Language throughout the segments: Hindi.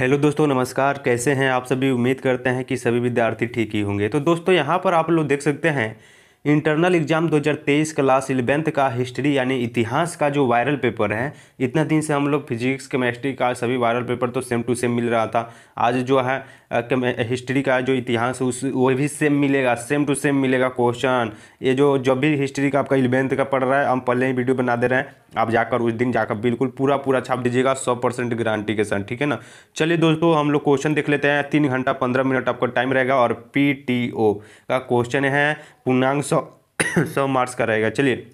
हेलो दोस्तों नमस्कार कैसे हैं आप सभी उम्मीद करते हैं कि सभी विद्यार्थी ठीक ही होंगे तो दोस्तों यहाँ पर आप लोग देख सकते हैं इंटरनल एग्जाम 2023 क्लास इलेवेंथ का हिस्ट्री यानी इतिहास का जो वायरल पेपर है इतना दिन से हम लोग फिजिक्स केमिस्ट्री का सभी वायरल पेपर तो सेम टू सेम मिल रहा था आज जो है हिस्ट्री का जो इतिहास उस वो भी सेम मिलेगा सेम टू सेम मिलेगा क्वेश्चन ये जो जब भी हिस्ट्री का आपका इलेवेंथ का पढ़ रहा है हम पहले ही वीडियो बना दे रहे हैं आप जाकर उस दिन जाकर बिल्कुल पूरा पूरा छाप दीजिएगा सौ परसेंट गारंटी के साथ ठीक है ना चलिए दोस्तों हम लोग क्वेश्चन देख लेते हैं तीन घंटा पंद्रह मिनट आपका टाइम रहेगा और पी का क्वेश्चन है पूर्णांग सौ सौ मार्क्स का रहेगा चलिए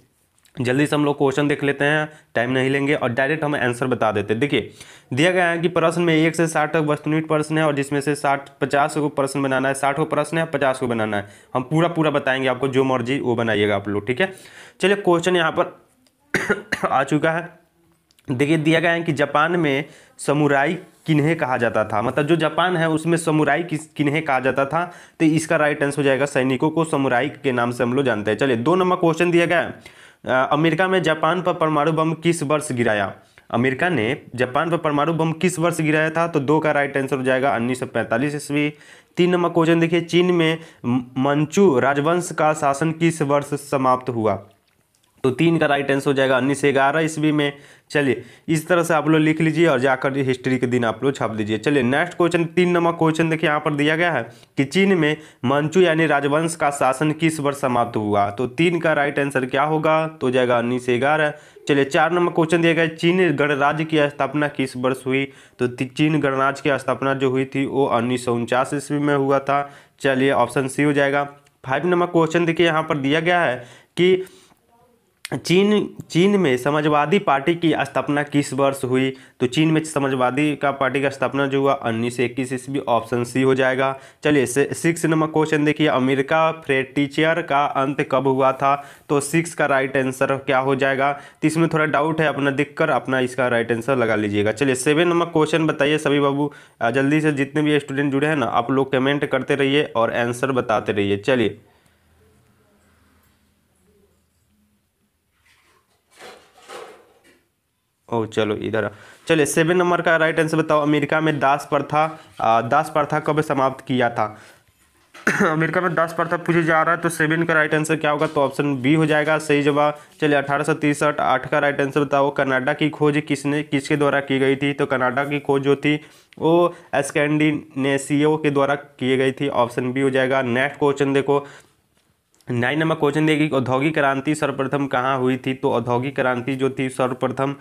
जल्दी से हम लोग क्वेश्चन देख लेते हैं टाइम नहीं लेंगे और डायरेक्ट हम आंसर बता देते हैं देखिए दिया गया है कि प्रश्न में एक से साठ वस्तुनिट प्रश्न है और जिसमें से साठ पचास को प्रश्न बनाना है साठ को प्रश्न है पचास को बनाना है हम पूरा पूरा बताएंगे आपको जो मर्जी वो बनाइएगा आप लोग ठीक है चलिए क्वेश्चन यहाँ पर आ चुका है देखिए दिया गया है कि जापान में समुराई किन्हें कहा जाता था मतलब जो जापान है उसमें समुराई किस किन्हें कहा जाता था तो इसका राइट आंसर हो जाएगा सैनिकों को समुराई के नाम से हम लोग जानते हैं चलिए दो नंबर क्वेश्चन दिया गया है अमेरिका में जापान पर परमाणु बम किस वर्ष गिराया अमेरिका ने जापान पर परमाणु बम किस वर्ष गिराया था तो दो का राइट आंसर हो जाएगा उन्नीस सौ पैंतालीस ईस्वी तीन नंबर क्वेश्चन देखिए चीन में मंचू राजवंश का शासन किस वर्ष समाप्त हुआ तो तीन का राइट आंसर हो जाएगा उन्नीस सौ ग्यारह ईस्वी में चलिए इस तरह से आप लोग लिख लीजिए और जाकर हिस्ट्री के दिन आप लोग छाप दीजिए चलिए नेक्स्ट क्वेश्चन तीन नंबर क्वेश्चन देखिए यहाँ पर दिया गया है कि चीन में मंचू यानी राजवंश का शासन किस वर्ष समाप्त हुआ तो तीन का राइट आंसर क्या होगा तो जाएगा उन्नीस से ग्यारह चलिए चार नंबर क्वेश्चन दिया गया चीन गणराज्य की स्थापना किस वर्ष हुई तो चीन गणराज्य की स्थापना जो हुई थी वो उन्नीस ईस्वी में हुआ था चलिए ऑप्शन सी हो जाएगा फाइव नंबर क्वेश्चन देखिए यहाँ पर दिया गया है कि चीन चीन में समाजवादी पार्टी की स्थापना किस वर्ष हुई तो चीन में समाजवादी का पार्टी का स्थापना जो हुआ उन्नीस सौ इक्कीस ईस्वी ऑप्शन सी हो जाएगा चलिए सिक्स नंबर क्वेश्चन देखिए अमेरिका फ्रेटिचियर का अंत कब हुआ था तो सिक्स का राइट आंसर क्या हो जाएगा तो इसमें थोड़ा डाउट है अपना दिख कर अपना इसका राइट आंसर लगा लीजिएगा चलिए सेवन नंबर क्वेश्चन बताइए सभी बाबू जल्दी से जितने भी स्टूडेंट जुड़े हैं ना आप लोग कमेंट करते रहिए और आंसर बताते रहिए चलिए ओ चलो इधर चलिए सेवन नंबर का राइट आंसर बताओ अमेरिका में दास प्रथा दास प्रथा कब समाप्त किया था अमेरिका में दास प्रथा पूछे जा रहा है तो सेवन का राइट आंसर क्या होगा तो ऑप्शन बी हो जाएगा सही जवाब चलिए अठारह सौ तिरसठ आठ का राइट आंसर बताओ कनाडा की खोज किसने किसके द्वारा की गई थी तो कनाडा की खोज जो थी वो स्कैंडिनेशियो के द्वारा की गई थी ऑप्शन बी हो जाएगा नेक्स्ट क्वेश्चन देखो नाइन नंबर क्वेश्चन देखिए औद्योगिक क्रांति सर्वप्रथम कहाँ हुई थी तो औद्योगिक क्रांति जो थी सर्वप्रथम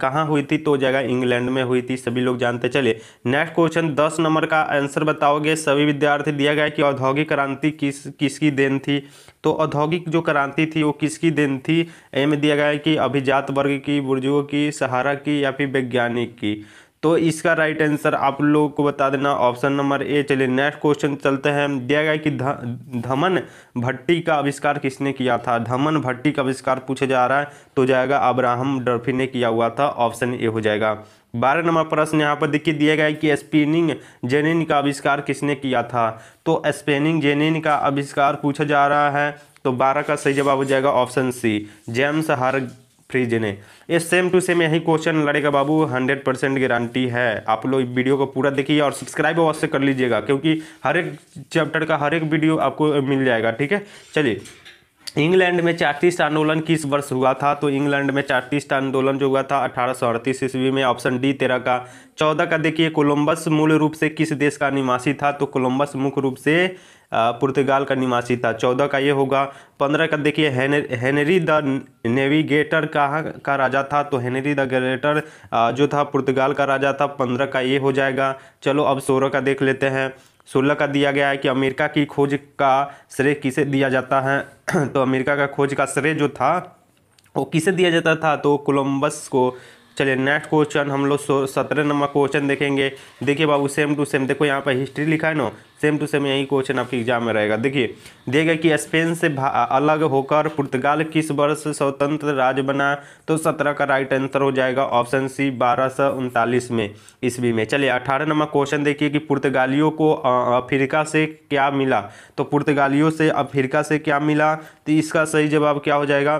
कहाँ हुई थी तो जगह इंग्लैंड में हुई थी सभी लोग जानते चले नेक्स्ट क्वेश्चन दस नंबर का आंसर बताओगे सभी विद्यार्थी दिया गया कि औद्योगिक क्रांति किस किसकी देन थी तो औद्योगिक जो क्रांति थी वो किसकी देन थी ए में दिया गया कि अभिजात वर्ग की बुर्जुओं की सहारा की या फिर वैज्ञानिक की तो इसका राइट आंसर आप लोगों को बता देना ऑप्शन नंबर ए चलिए नेक्स्ट क्वेश्चन चलते हैं दिया गया कि धमन भट्टी का आविष्कार किसने किया था धमन भट्टी का आविष्कार पूछा जा रहा है तो जाएगा अब्राहम डर्फी ने किया हुआ था ऑप्शन ए हो जाएगा बारह नंबर प्रश्न यहाँ पर देखिए दिया गया कि स्पिनिंग जेनिन का आविष्कार किसने किया था तो स्पेनिंग जेनिन का आविष्कार पूछा जा रहा है तो बारह का सही जवाब हो जाएगा option C James Hargreaves ने ये सेम टू सेम यही क्वेश्चन लड़ेगा बाबू हंड्रेड परसेंट गारंटी है आप लोग वीडियो को पूरा देखिए और सब्सक्राइब अवश्य कर लीजिएगा क्योंकि हर एक चैप्टर का हर एक वीडियो आपको मिल जाएगा ठीक है चलिए इंग्लैंड में चार्टिस्ट आंदोलन किस वर्ष हुआ था तो इंग्लैंड में चार्टिस्ट आंदोलन जो हुआ था अठारह ईस्वी में ऑप्शन डी तेरह का चौदह का देखिए कोलंबस मूल रूप से किस देश का निवासी था तो कोलंबस मुख्य रूप से पुर्तगाल का निवासी था चौदह का ये होगा पंद्रह का देखिए हेनरी द नेविगेटर कहाँ का राजा था तो हेनरी द ग्रेटर जो था पुर्तगाल का राजा था पंद्रह का ये हो जाएगा चलो अब सोलह का देख लेते हैं सोलह का दिया गया है कि अमेरिका की खोज का श्रेय किसे दिया जाता है तो अमेरिका का खोज का श्रेय जो था वो किसे दिया जाता था तो कोलम्बस को चलिए नेक्स्ट क्वेश्चन हम लोग सत्रह नंबर क्वेश्चन देखेंगे देखिए बाबू सेम टू सेम देखो यहाँ पर हिस्ट्री लिखा है ना सेम टू सेम यही क्वेश्चन आपके एग्जाम में रहेगा देखिए दिए गए कि स्पेन से अलग होकर पुर्तगाल किस वर्ष स्वतंत्र राज्य बना तो सत्रह का राइट आंसर हो जाएगा ऑप्शन सी बारह सौ उनतालीस में ईस्वी में चलिए अठारह नंबर क्वेश्चन देखिए कि पुर्तगालियों को अफ्रीका से क्या मिला तो पुर्तगालियों से अफ्रीका से क्या मिला तो इसका सही जवाब क्या हो जाएगा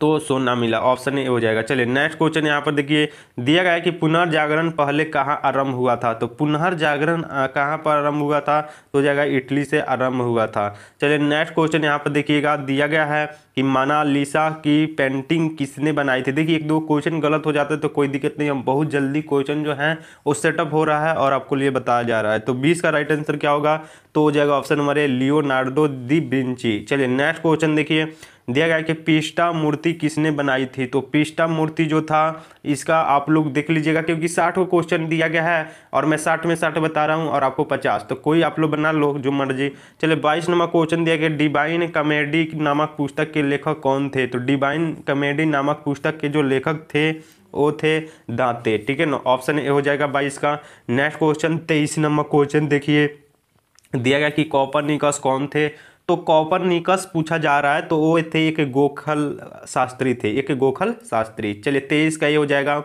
तो सोना मिला ऑप्शन ए हो जाएगा चलिए नेक्स्ट क्वेश्चन यहाँ पर देखिए दिया गया है कि पुनर्जागरण पहले कहाँ आरंभ हुआ था तो पुनर्जागरण कहाँ पर आरंभ हुआ था तो जाएगा इटली से आरंभ हुआ था चलिए नेक्स्ट क्वेश्चन यहाँ पर देखिएगा दिया गया है कि मनालिसा की पेंटिंग किसने बनाई थी देखिए एक दो क्वेश्चन गलत हो जाते तो कोई दिक्कत नहीं हम बहुत जल्दी क्वेश्चन जो है वो सेटअप हो रहा है और आपको लिए बताया जा रहा है तो बीस का राइट आंसर क्या होगा तो हो जाएगा ऑप्शन हमारे लियोनार्डो दी ब्रिंची चलिए नेक्स्ट क्वेश्चन देखिए दिया गया कि पिष्टा मूर्ति किसने बनाई थी तो पिष्टा मूर्ति जो था इसका आप लोग देख लीजिएगा क्योंकि साठ को क्वेश्चन दिया गया है और मैं साठ में साठ बता रहा हूँ और आपको पचास तो कोई आप लोग बना लो जो मर्जी चले बाईस नंबर क्वेश्चन दिया गया डिवाइन कमेडी नामक पुस्तक के लेखक कौन थे तो डिवाइन कमेडी नामक पुस्तक के जो लेखक थे वो थे दांते ठीक है ना ऑप्शन ए हो जाएगा बाईस का नेक्स्ट क्वेश्चन तेईस नंबर क्वेश्चन देखिए दिया गया कि कॉपर निकस कौन थे तो कॉपर निकस पूछा जा रहा है तो वो थे एक गोखल शास्त्री थे एक गोखल शास्त्री चलिए तेईस का ये हो जाएगा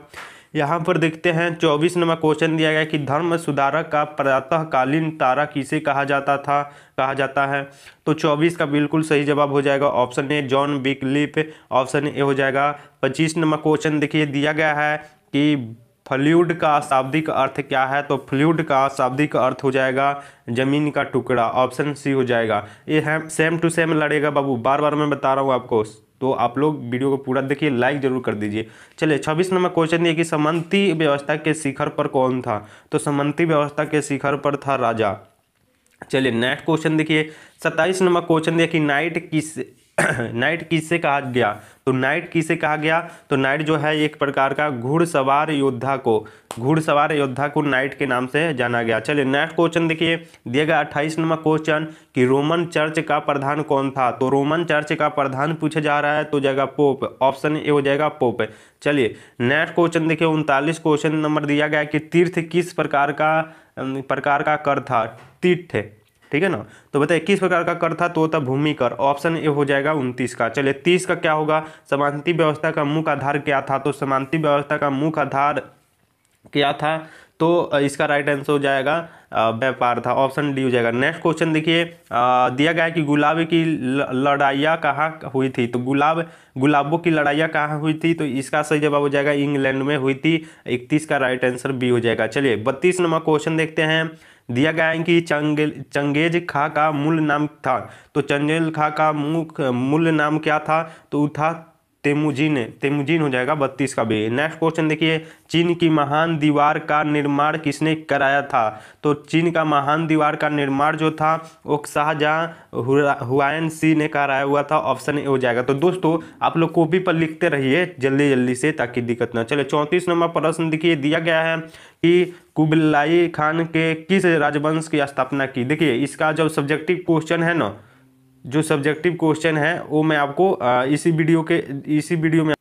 यहाँ पर देखते हैं चौबीस नंबर क्वेश्चन दिया गया कि धर्म सुधारक का प्रातःकालीन तारा किसे कहा जाता था कहा जाता है तो चौबीस का बिल्कुल सही जवाब हो जाएगा ऑप्शन ए जॉन बिकलिप ऑप्शन ए हो जाएगा पच्चीस नंबर क्वेश्चन देखिए दिया गया है कि फ्लूड का शाब्दिक अर्थ क्या है तो फ्लूड का शाब्दिक अर्थ हो जाएगा जमीन का टुकड़ा ऑप्शन सी हो जाएगा ये है सेम टू सेम लड़ेगा बाबू बार बार मैं बता रहा हूँ आपको तो आप लोग वीडियो को पूरा देखिए लाइक जरूर कर दीजिए चलिए छब्बीस नंबर क्वेश्चन ये कि समंती व्यवस्था के शिखर पर कौन था तो समंती व्यवस्था के शिखर पर था राजा चलिए नेक्स्ट क्वेश्चन देखिए सत्ताईस नंबर क्वेश्चन दिया कि नाइट किस नाइट किससे कहा गया तो नाइट किसे कहा गया तो नाइट जो है एक प्रकार का घुड़सवार योद्धा को घुड़सवार योद्धा को नाइट के नाम से जाना गया चलिए नेक्स्ट क्वेश्चन देखिए दिया गया अट्ठाईस नंबर क्वेश्चन कि रोमन चर्च का प्रधान कौन था तो रोमन चर्च का प्रधान पूछा जा रहा है तो जाएगा पोप ऑप्शन ए हो जाएगा पोप चलिए नेक्स्ट क्वेश्चन देखिए उनतालीस क्वेश्चन नंबर दिया गया कि तीर्थ किस प्रकार का प्रकार का कर था तीर्थ ठीक है ना तो बताइए किस प्रकार का कर था तो था भूमि कर ऑप्शन ए हो जाएगा उनतीस का चलिए तीस का क्या होगा समानती व्यवस्था का मुख्य आधार क्या था तो समानती व्यवस्था का मुख्य आधार क्या था तो इसका राइट आंसर हो जाएगा व्यापार था ऑप्शन डी हो जाएगा नेक्स्ट क्वेश्चन देखिए दिया गया है कि गुलाब की लड़ाइयाँ कहाँ हुई थी तो गुलाब गुलाबों की लड़ाइयाँ कहाँ हुई थी तो इसका सही जवाब हो जाएगा इंग्लैंड में हुई थी इकतीस का राइट आंसर बी हो जाएगा चलिए बत्तीस नंबर क्वेश्चन देखते हैं दिया गया है कि चंगे चंगेज खां का मूल नाम था तो चंगेज खां का मूल नाम क्या था तो था तेमुजीन तेमुजीन हो जाएगा बत्तीस का भी नेक्स्ट क्वेश्चन देखिए चीन की महान दीवार का निर्माण किसने कराया था तो चीन का महान दीवार का निर्माण जो था वो शाहजहाँ हुआन सी ने कराया हुआ था ऑप्शन ए हो जाएगा तो दोस्तों आप लोग कॉपी पर लिखते रहिए जल्दी जल्दी से ताकि दिक्कत ना चले चौंतीस नंबर प्रश्न देखिए दिया गया है कि कुबलाई खान के किस राजवंश की स्थापना की देखिए इसका जब सब्जेक्टिव क्वेश्चन है ना जो सब्जेक्टिव क्वेश्चन है वो मैं आपको इसी वीडियो के इसी वीडियो में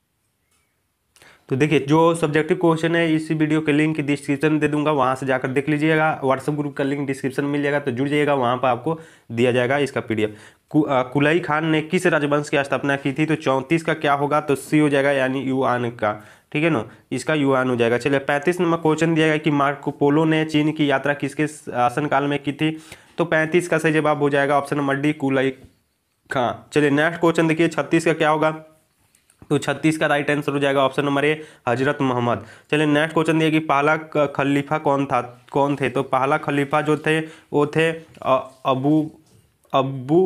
तो देखिए जो सब्जेक्टिव क्वेश्चन है इसी वीडियो के लिंक डिस्क्रिप्शन दे दूंगा वहाँ से जाकर देख लीजिएगा व्हाट्सअप ग्रुप का लिंक डिस्क्रिप्शन मिल जाएगा तो जुड़ जाइएगा वहाँ पर आपको दिया जाएगा इसका पीडीएफ कुलई खान ने किस राजवंश की स्थापना की थी तो चौंतीस का क्या होगा तो सी हो जाएगा यानी युआन का ठीक है ना इसका युआन हो जाएगा चलिए पैंतीस नंबर क्वेश्चन दिया गया कि मार्को पोलो ने चीन की यात्रा किसके शासनकाल में की थी तो पैंतीस का सही जवाब हो जाएगा ऑप्शन नंबर डी कुलई खां चलिए नेक्स्ट क्वेश्चन देखिए छत्तीस का क्या होगा तो छत्तीस का राइट आंसर हो जाएगा ऑप्शन नंबर ए हजरत मोहम्मद चलिए नेक्स्ट क्वेश्चन दिया कि पहला खलीफा कौन था कौन थे तो पहला खलीफा जो थे वो थे अबू अबू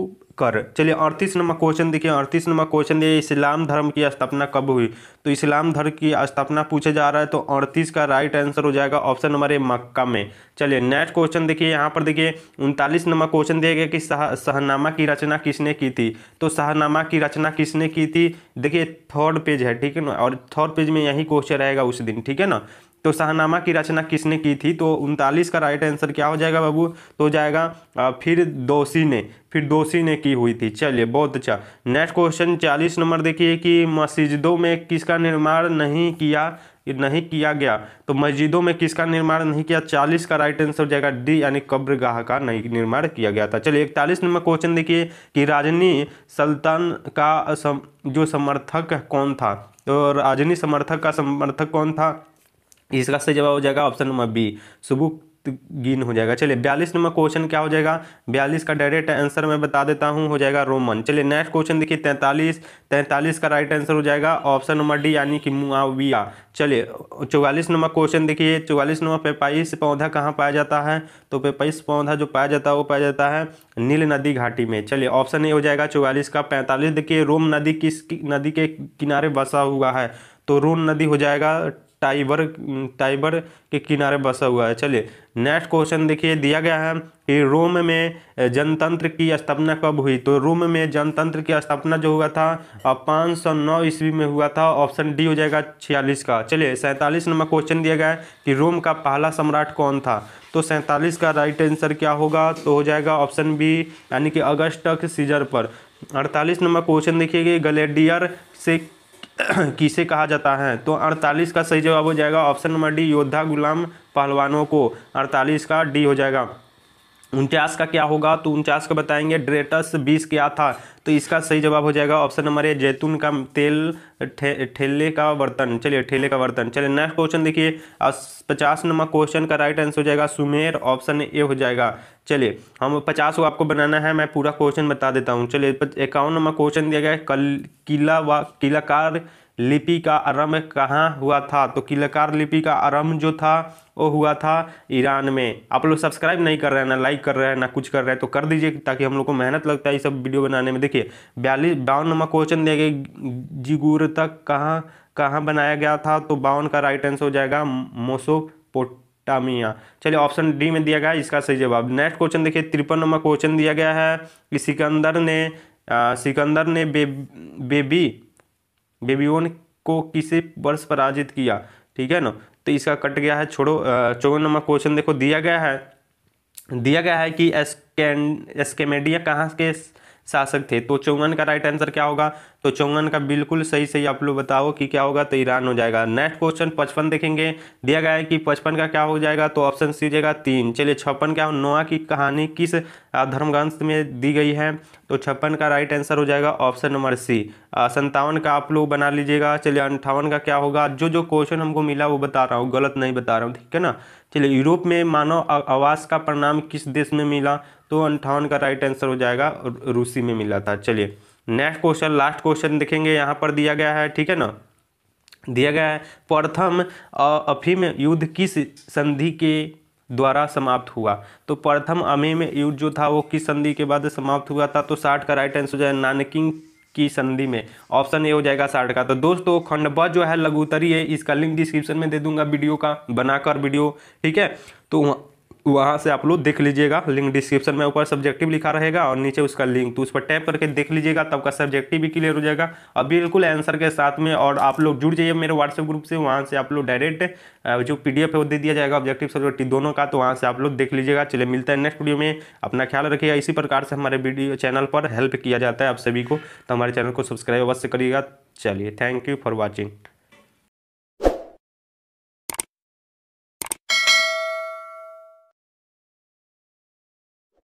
कर चलिए अड़तीस नंबर क्वेश्चन देखिए अड़तीस नंबर क्वेश्चन ये इस्लाम धर्म की स्थापना कब हुई तो इस्लाम धर्म की स्थापना पूछा जा रहा है तो अड़तीस का राइट आंसर हो जाएगा ऑप्शन नंबर ए मक्का में चलिए नेक्स्ट क्वेश्चन देखिए यहाँ पर देखिए उनतालीस नंबर क्वेश्चन दिया गया कि सह सहनामा की रचना किसने की थी तो सहनामा की रचना किसने की थी देखिए थर्ड पेज है ठीक है ना और थर्ड पेज में यही क्वेश्चन रहेगा उस दिन ठीक है ना तो शाहनामा की रचना किसने की थी तो उनतालीस का राइट आंसर क्या हो जाएगा बाबू तो हो जाएगा फिर दोषी ने फिर दोषी ने की हुई थी चलिए बहुत अच्छा नेक्स्ट क्वेश्चन चालीस नंबर देखिए कि मस्जिदों में किसका निर्माण नहीं किया नहीं किया गया तो मस्जिदों में किसका निर्माण नहीं किया चालीस का राइट आंसर हो जाएगा डी यानी कब्रगाह का नहीं निर्माण किया गया था चलिए इकतालीस नंबर क्वेश्चन देखिए कि राजनी सल्तान का सम, जो समर्थक कौन था तो राजनी समर्थक का समर्थक कौन था इसका सही जवाब हो जाएगा ऑप्शन नंबर बी सुबुक गिन हो जाएगा चलिए बयालीस नंबर क्वेश्चन क्या हो जाएगा बयालीस का डायरेक्ट आंसर मैं बता देता हूँ हो जाएगा रोमन चलिए नेक्स्ट क्वेश्चन देखिए तैंतालीस तैंतालीस का राइट आंसर हो जाएगा ऑप्शन नंबर डी यानी कि मुआविया चलिए चौवालीस नंबर क्वेश्चन देखिए चौवालीस नंबर पेपाइस पौधा कहाँ पाया जाता है तो पेपाइस पौधा जो पाया जाता है वो पाया जाता है नील नदी घाटी में चलिए ऑप्शन ए हो जाएगा चौवालीस का पैंतालीस देखिए रोम नदी किस नदी के किनारे बसा हुआ है तो रोन नदी हो जाएगा टाइबर टाइबर के किनारे बसा हुआ है चलिए नेक्स्ट क्वेश्चन देखिए दिया गया है कि रोम में जनतंत्र की स्थापना कब हुई तो रोम में जनतंत्र की स्थापना जो हुआ था पाँच सौ नौ ईस्वी में हुआ था ऑप्शन डी हो जाएगा छियालीस का चलिए सैंतालीस नंबर क्वेश्चन दिया गया है कि रोम का पहला सम्राट कौन था तो सैंतालीस का राइट आंसर क्या होगा तो हो जाएगा ऑप्शन बी यानी कि अगस्त सीजर पर अड़तालीस नंबर क्वेश्चन देखिए ग्लेडियर गलेडियर से किसे कहा जाता है तो 48 का सही जवाब हो जाएगा ऑप्शन नंबर डी योद्धा गुलाम पहलवानों को 48 का डी हो जाएगा उनचास का क्या होगा तो उनचास का बताएंगे ड्रेटस बीस क्या था तो इसका सही जवाब हो जाएगा ऑप्शन नंबर ए जैतून का तेल ठेले थे, का बर्तन चलिए ठेले का बर्तन चलिए नेक्स्ट क्वेश्चन देखिए पचास नंबर क्वेश्चन का राइट आंसर हो जाएगा सुमेर ऑप्शन ए हो जाएगा चलिए हम पचास को आपको बनाना है मैं पूरा क्वेश्चन बता देता हूँ चलिए इक्यावन नंबर क्वेश्चन दिया गया कल किला व किलाकार लिपि का आरंभ कहाँ हुआ था तो किलकार लिपि का आरंभ जो था वो हुआ था ईरान में आप लोग सब्सक्राइब नहीं कर रहे हैं ना लाइक कर रहे हैं ना कुछ कर रहे हैं तो कर दीजिए ताकि हम लोग को मेहनत लगता है ये सब वीडियो बनाने में देखिए बयालीस बावन नंबर क्वेश्चन दिया गया जिगुर तक कहाँ कहाँ बनाया गया था तो बावन का राइट आंसर हो जाएगा मोसोपोटामिया चलिए ऑप्शन डी में दिया गया इसका सही जवाब नेक्स्ट क्वेश्चन देखिए तिरपन नंबर क्वेश्चन दिया गया है कि सिकंदर ने आ, सिकंदर ने बे बेबी बेबीओन को किसी वर्ष पराजित किया ठीक है ना तो इसका कट गया है छोड़ो चौवन नंबर क्वेश्चन देखो दिया गया है दिया गया है कि एस्केन एस्केमेडिया कहाँ के शासक थे तो चौंगन का राइट आंसर क्या होगा तो चौंगन का बिल्कुल सही सही आप लोग बताओ कि क्या होगा तो ईरान हो जाएगा नेक्स्ट क्वेश्चन पचपन देखेंगे दिया गया है कि पचपन का क्या हो जाएगा तो ऑप्शन सी जाएगा तीन चलिए छप्पन क्या हो नोआ की कहानी किस धर्मग्रंथ में दी गई है तो छप्पन का राइट आंसर हो जाएगा ऑप्शन नंबर सी संतावन का आप लोग बना लीजिएगा चलिए अंठावन का क्या होगा जो जो क्वेश्चन हमको मिला वो बता रहा हूँ गलत नहीं बता रहा हूँ ठीक है ना चलिए यूरोप में मानव आवास का परिणाम किस देश में मिला तो अंठावन का राइट आंसर हो जाएगा रूसी में मिला था चलिए नेक्स्ट क्वेश्चन लास्ट क्वेश्चन देखेंगे यहाँ पर दिया गया है ठीक है ना दिया गया है प्रथम अफीम युद्ध किस संधि के द्वारा समाप्त हुआ तो प्रथम अमीम युद्ध जो था वो किस संधि के बाद समाप्त हुआ था तो साठ का राइट आंसर हो जाएगा नानकिंग की संधि में ऑप्शन ए हो जाएगा साठ का तो दोस्तों खंड ब जो है लघुतरी है इसका लिंक डिस्क्रिप्शन में दे दूंगा वीडियो का बनाकर वीडियो ठीक है तो वहाँ से आप लोग देख लीजिएगा लिंक डिस्क्रिप्शन में ऊपर सब्जेक्टिव लिखा रहेगा और नीचे उसका लिंक तो उस पर टैप करके देख लीजिएगा तब का सब्जेक्टिव भी क्लियर हो जाएगा और बिल्कुल आंसर के साथ में और आप लोग जुड़ जाइए मेरे व्हाट्सएप ग्रुप से वहाँ से आप लोग डायरेक्ट जो पी है वो दे दिया जाएगा ऑब्जेक्टिव सब्जेक्टिव दोनों का तो वहाँ से आप लोग देख लीजिएगा चले मिलता है नेक्स्ट वीडियो में अपना ख्याल रखिएगा इसी प्रकार से हमारे वीडियो चैनल पर हेल्प किया जाता है आप सभी को तो हमारे चैनल को सब्सक्राइब अवश्य करिएगा चलिए थैंक यू फॉर वॉचिंग